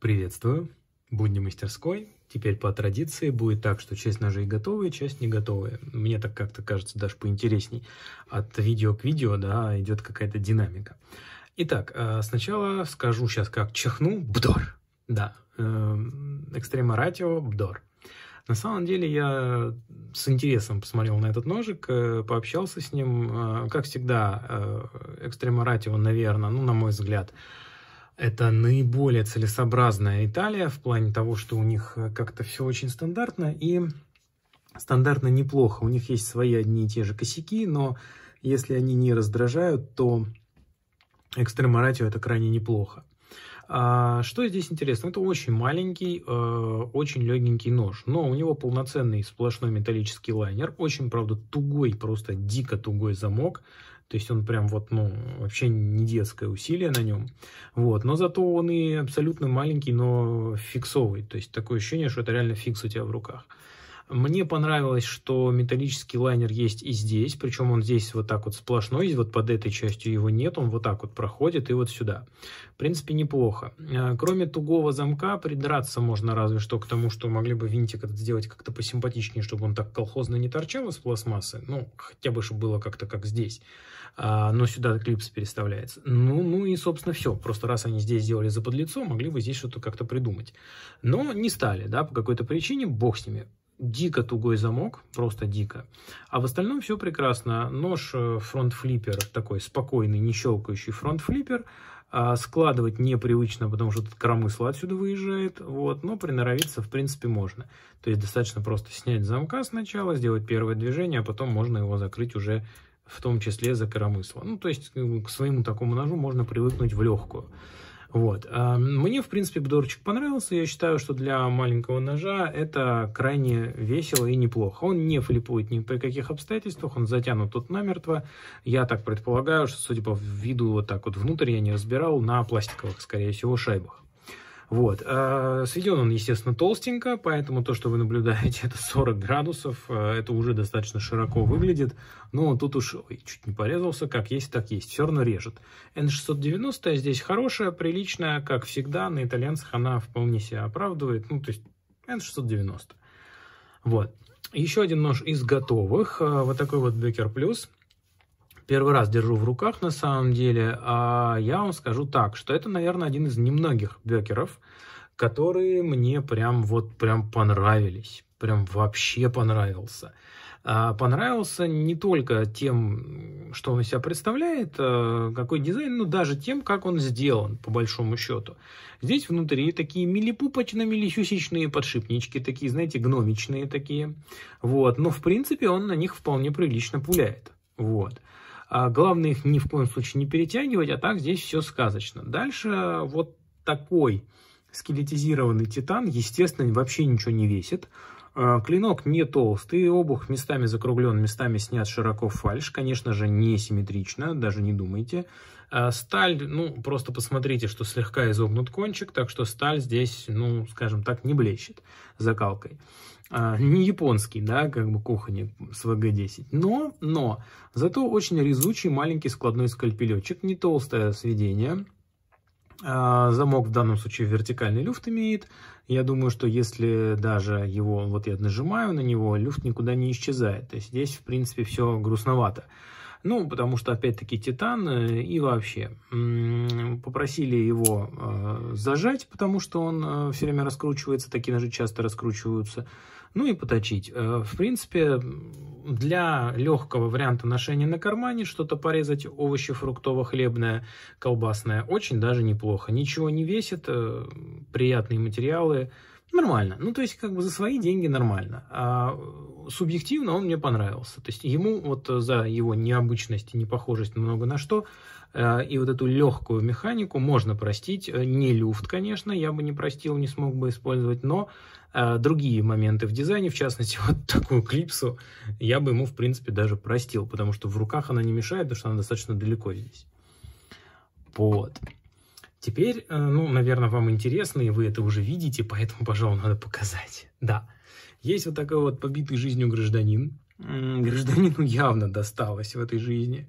Приветствую. Будни мастерской. Теперь по традиции будет так, что часть ножей готовые, часть не готовые. Мне так как-то кажется даже поинтересней. От видео к видео, да, идет какая-то динамика. Итак, э, сначала скажу сейчас, как чихну. Бдор! Да, э, экстрема ратио, бдор. На самом деле я с интересом посмотрел на этот ножик, э, пообщался с ним. Как всегда, экстрема ратио, наверное, ну, на мой взгляд, это наиболее целесообразная Италия в плане того, что у них э, как-то все очень стандартно и стандартно неплохо. У них есть свои одни и те же косяки, но если они не раздражают, то экстрема это крайне неплохо. А, что здесь интересно? Это очень маленький, э, очень легенький нож, но у него полноценный сплошной металлический лайнер, очень, правда, тугой, просто дико тугой замок, то есть он прям вот, ну, вообще не детское усилие на нем. Вот. Но зато он и абсолютно маленький, но фиксовый. То есть такое ощущение, что это реально фикс у тебя в руках. Мне понравилось, что металлический лайнер есть и здесь, причем он здесь вот так вот сплошной, вот под этой частью его нет, он вот так вот проходит и вот сюда. В принципе, неплохо. Э, кроме тугого замка, придраться можно разве что к тому, что могли бы винтик этот сделать как-то посимпатичнее, чтобы он так колхозно не торчал из пластмассы, ну, хотя бы, чтобы было как-то как здесь. А, но сюда клипс переставляется. Ну, ну и, собственно, все. Просто раз они здесь сделали заподлицо, могли бы здесь что-то как-то придумать. Но не стали, да, по какой-то причине, бог с ними дико тугой замок, просто дико. А в остальном все прекрасно. Нож э, фронт-флиппер, такой спокойный, не щелкающий фронт-флиппер. А, складывать непривычно, потому что тут коромысло отсюда выезжает, вот, но приноровиться, в принципе, можно. То есть достаточно просто снять замка сначала, сделать первое движение, а потом можно его закрыть уже в том числе за коромысло. Ну, то есть э, к своему такому ножу можно привыкнуть в легкую. Вот. Мне, в принципе, Бдорчик понравился. Я считаю, что для маленького ножа это крайне весело и неплохо. Он не флипует ни при каких обстоятельствах, он затянут тут намертво. Я так предполагаю, что, судя по виду, вот так вот внутрь я не разбирал, на пластиковых, скорее всего, шайбах. Вот. А Сведен он, естественно, толстенько, поэтому то, что вы наблюдаете, это 40 градусов, э, это уже достаточно широко выглядит, но тут уж ой, чуть не порезался, как есть, так есть, все равно режет. N690 а здесь хорошая, приличная, как всегда, на итальянцах она вполне себя оправдывает, ну, то есть N690. Вот. Еще один нож из готовых, э, вот такой вот Бекер Плюс – первый раз держу в руках на самом деле, а я вам скажу так, что это, наверное, один из немногих бекеров, которые мне прям вот прям понравились, прям вообще понравился. А понравился не только тем, что он из себя представляет, э, какой дизайн, но даже тем, как он сделан, по большому счету. Здесь внутри такие милипупочно-милисюсичные подшипнички, такие, знаете, гномичные такие. Вот. Но, в принципе, он на них вполне прилично пуляет. Вот. А главное их ни в коем случае не перетягивать, а так здесь все сказочно. Дальше вот такой скелетизированный титан, естественно, вообще ничего не весит. А, клинок не толстый, обух местами закруглен, местами снят широко фальш, конечно же, не симметрично, даже не думайте. А, сталь, ну, просто посмотрите, что слегка изогнут кончик, так что сталь здесь, ну, скажем так, не блещет закалкой. А, не японский, да, как бы кухонник с ВГ-10. Но, но, зато очень резучий маленький складной скальпелечек, не толстое сведение. А, замок в данном случае вертикальный люфт имеет. Я думаю, что если даже его, вот я нажимаю на него, люфт никуда не исчезает. То есть здесь, в принципе, все грустновато. Ну, потому что, опять-таки, титан э, и вообще. Попросили его э, зажать, потому что он э, все время раскручивается, такие ножи часто раскручиваются ну и поточить. Э, в принципе, для легкого варианта ношения на кармане что-то порезать, овощи фруктово-хлебное, колбасное, очень даже неплохо. Ничего не весит, э, приятные материалы, Нормально. Ну, то есть, как бы за свои деньги нормально. А э, субъективно он мне понравился. То есть, ему вот за его необычность и непохожесть много на что, э, и вот эту легкую механику можно простить. Э, не люфт, конечно, я бы не простил, не смог бы использовать, но другие моменты в дизайне, в частности, вот такую клипсу, я бы ему, в принципе, даже простил, потому что в руках она не мешает, потому что она достаточно далеко здесь. Вот. Теперь, э, ну, наверное, вам интересно, и вы это уже видите, поэтому, пожалуй, надо показать. Да, есть вот такой вот побитый жизнью гражданин. Гражданину явно досталось в этой жизни.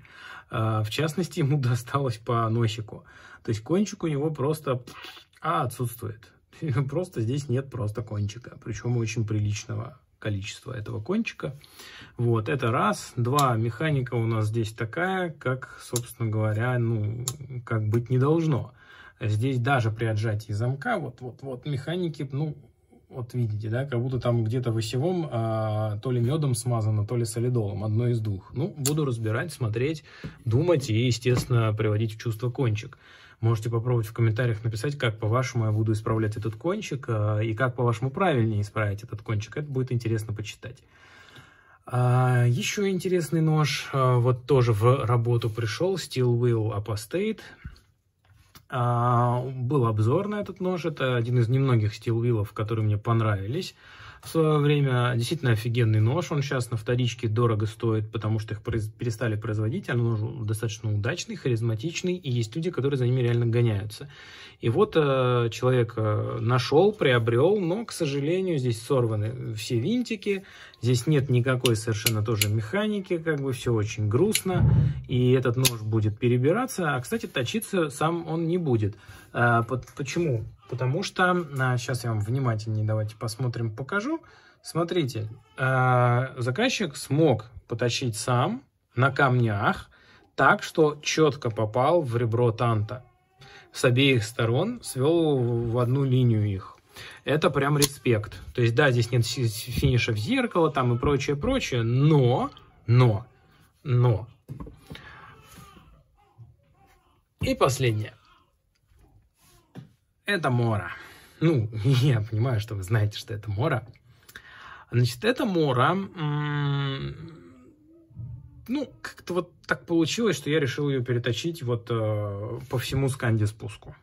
Э, в частности, ему досталось по носику. То есть кончик у него просто а, отсутствует. Просто здесь нет просто кончика. Причем очень приличного количества этого кончика. Вот, это раз. Два, механика у нас здесь такая, как, собственно говоря, ну, как быть не должно. Здесь даже при отжатии замка, вот-вот-вот, механики, ну, вот видите, да, как будто там где-то в осевом а, то ли медом смазано, то ли солидолом, одно из двух. Ну, буду разбирать, смотреть, думать и, естественно, приводить в чувство кончик. Можете попробовать в комментариях написать, как по-вашему я буду исправлять этот кончик а, и как по-вашему правильнее исправить этот кончик. Это будет интересно почитать. А, еще интересный нож, а, вот тоже в работу пришел, Steel Wheel Apostate, а, был обзор на этот нож, это один из немногих стилвилов, которые мне понравились в свое время. Действительно офигенный нож. Он сейчас на вторичке дорого стоит, потому что их перестали производить. Он а нож достаточно удачный, харизматичный. И есть люди, которые за ними реально гоняются. И вот э, человек э, нашел, приобрел, но, к сожалению, здесь сорваны все винтики. Здесь нет никакой совершенно тоже механики. Как бы все очень грустно. И этот нож будет перебираться. А, кстати, точиться сам он не будет. Э, под, почему? Потому что, сейчас а, я вам внимательнее давайте посмотрим, покажу. Смотрите, а, заказчик смог поточить сам на камнях так, что четко попал в ребро танта. С обеих сторон свел в одну линию их. Это прям респект. То есть, да, здесь нет финиша в зеркало там и прочее, прочее, но, но, но. И последнее это Мора. Ну, я понимаю, что вы знаете, что это Мора. Значит, это Мора. Ну, как-то вот так получилось, что я решил ее переточить вот э, по всему сканде спуску.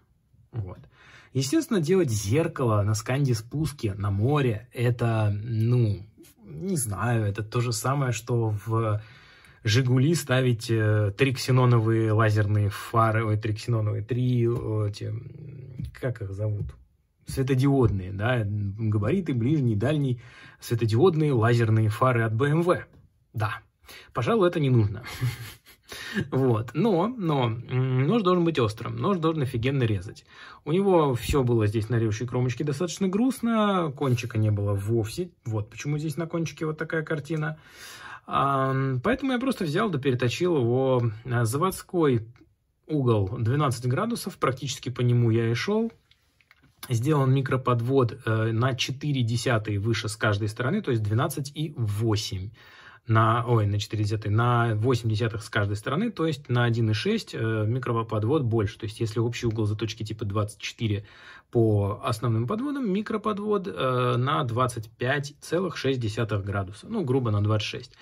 Вот. Естественно, делать зеркало на сканде спуске на море, это, ну, не знаю, это то же самое, что в «Жигули» ставить э, триксиноновые лазерные фары, ой, триксиноновые, три э, эти как их зовут, светодиодные, да, габариты, ближний, дальний, светодиодные лазерные фары от BMW. Да, пожалуй, это не нужно. Вот. Но, но, нож должен быть острым, нож должен офигенно резать. У него все было здесь на ревущей кромочке достаточно грустно, кончика не было вовсе. Вот почему здесь на кончике вот такая картина. Поэтому я просто взял да переточил его а, заводской угол 12 градусов, практически по нему я и шел. Сделан микроподвод э, на 4 десятые выше с каждой стороны, то есть 12 и 8 на, ой, на 4 десятых, на 8 десятых с каждой стороны, то есть на 1,6 э, микроподвод больше. То есть если общий угол заточки типа 24 по основным подводам, микроподвод э, на 25,6 градуса, ну, грубо на 26.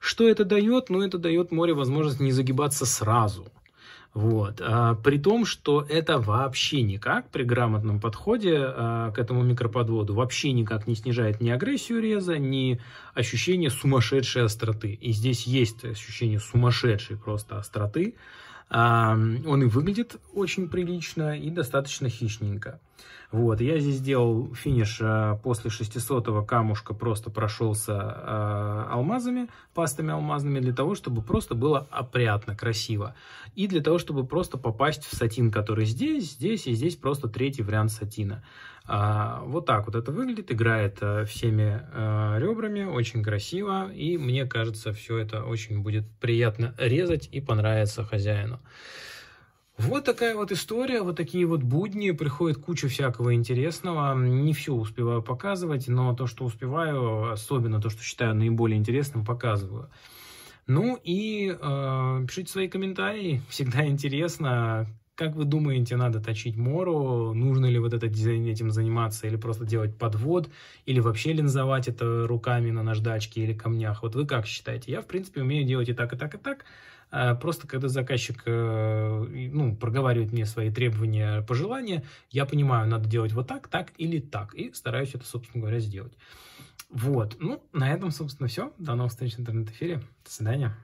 Что это дает? Ну, это дает море возможность не загибаться сразу – вот. А, при том, что это вообще никак при грамотном подходе а, к этому микроподводу вообще никак не снижает ни агрессию реза, ни ощущение сумасшедшей остроты. И здесь есть ощущение сумасшедшей просто остроты. А, он и выглядит очень прилично и достаточно хищненько. Вот, я здесь сделал финиш э, после 600 камушка, просто прошелся э, алмазами, пастами алмазными, для того, чтобы просто было опрятно, красиво. И для того, чтобы просто попасть в сатин, который здесь, здесь и здесь просто третий вариант сатина. А, вот так вот это выглядит, играет а, всеми а, ребрами, очень красиво, и мне кажется, все это очень будет приятно резать и понравится хозяину. Вот такая вот история, вот такие вот будни, приходит куча всякого интересного. Не все успеваю показывать, но то, что успеваю, особенно то, что считаю наиболее интересным, показываю. Ну и э, пишите свои комментарии, всегда интересно, как вы думаете, надо точить мору? Нужно ли вот это, этим заниматься? Или просто делать подвод? Или вообще линзовать это руками на наждачке или камнях? Вот вы как считаете? Я, в принципе, умею делать и так, и так, и так. А просто когда заказчик э, ну, проговаривает мне свои требования, пожелания, я понимаю, надо делать вот так, так или так. И стараюсь это, собственно говоря, сделать. Вот. Ну, на этом, собственно, все. До новых встреч в интернет-эфире. До свидания.